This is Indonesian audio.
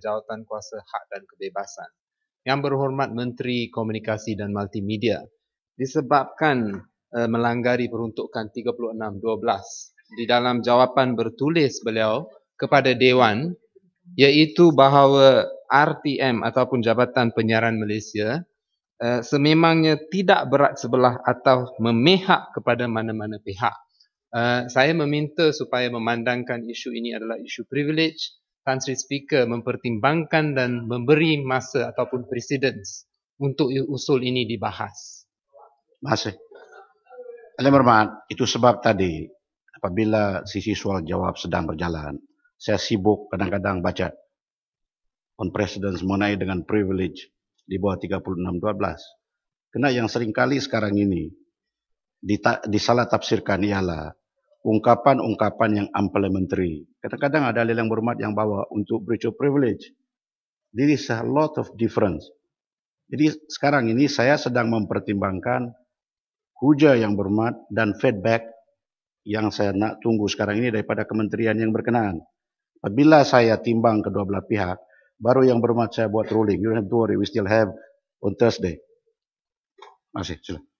Jawatan Kuasa Hak dan Kebebasan. Yang berhormat Menteri Komunikasi dan Multimedia disebabkan uh, melanggari peruntukan 36.12 di dalam jawapan bertulis beliau kepada Dewan iaitu bahawa RTM ataupun Jabatan Penyiaran Malaysia uh, sememangnya tidak berat sebelah atau memihak kepada mana-mana pihak. Uh, saya meminta supaya memandangkan isu ini adalah isu privilege Tan Sri speaker mempertimbangkan dan memberi masa ataupun precedence untuk usul ini dibahas. Masih. Oleh bermat, itu sebab tadi apabila sisi soal jawab sedang berjalan, saya sibuk kadang-kadang baca on precedence mengenai dengan privilege di bawah 3612. Karena yang seringkali sekarang ini dita, disalah tafsirkan ialah ungkapan-ungkapan yang complementary. Kadang-kadang ada lelang yang berhormat yang bawa untuk breach of privilege. There is a lot of difference. Jadi sekarang ini saya sedang mempertimbangkan hujah yang berhormat dan feedback yang saya nak tunggu sekarang ini daripada kementerian yang berkenaan. Apabila saya timbang kedua belah pihak, baru yang berhormat saya buat ruling. You don't have to worry, we still have on Thursday. Masih, silakan.